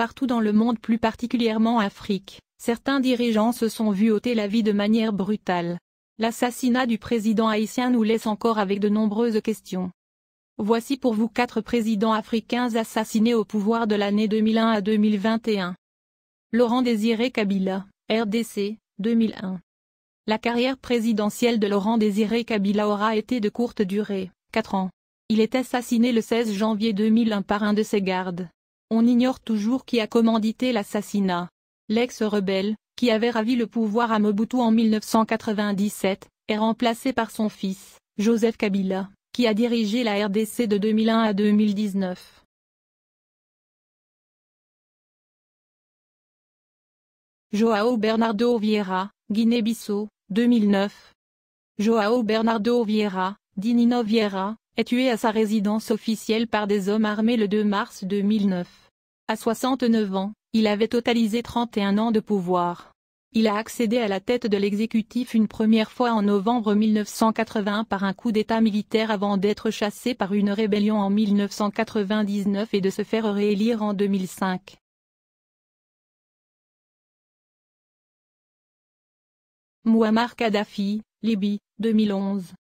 Partout dans le monde plus particulièrement Afrique, certains dirigeants se sont vus ôter la vie de manière brutale. L'assassinat du président haïtien nous laisse encore avec de nombreuses questions. Voici pour vous quatre présidents africains assassinés au pouvoir de l'année 2001 à 2021. Laurent Désiré Kabila, RDC, 2001. La carrière présidentielle de Laurent Désiré Kabila aura été de courte durée, 4 ans. Il est assassiné le 16 janvier 2001 par un de ses gardes. On ignore toujours qui a commandité l'assassinat. L'ex-rebelle, qui avait ravi le pouvoir à Mobutu en 1997, est remplacé par son fils, Joseph Kabila, qui a dirigé la RDC de 2001 à 2019. Joao Bernardo Vieira, Guinée-Bissau, 2009. Joao Bernardo Vieira, Dinino Vieira, est tué à sa résidence officielle par des hommes armés le 2 mars 2009. À 69 ans, il avait totalisé 31 ans de pouvoir. Il a accédé à la tête de l'exécutif une première fois en novembre 1980 par un coup d'état militaire avant d'être chassé par une rébellion en 1999 et de se faire réélire en 2005. Muammar Kadhafi, Libye, 2011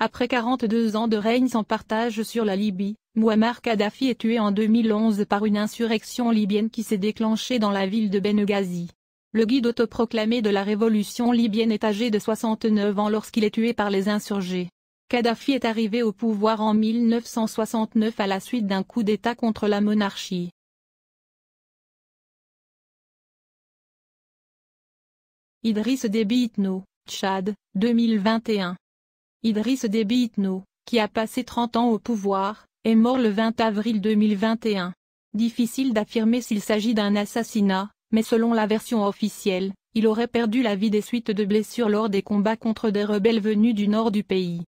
après 42 ans de règne sans partage sur la Libye, Muammar Kadhafi est tué en 2011 par une insurrection libyenne qui s'est déclenchée dans la ville de Benghazi. Le guide autoproclamé de la révolution libyenne est âgé de 69 ans lorsqu'il est tué par les insurgés. Kadhafi est arrivé au pouvoir en 1969 à la suite d'un coup d'État contre la monarchie. Idriss Déby Itno, Tchad, 2021 Idriss Déby qui a passé 30 ans au pouvoir, est mort le 20 avril 2021. Difficile d'affirmer s'il s'agit d'un assassinat, mais selon la version officielle, il aurait perdu la vie des suites de blessures lors des combats contre des rebelles venus du nord du pays.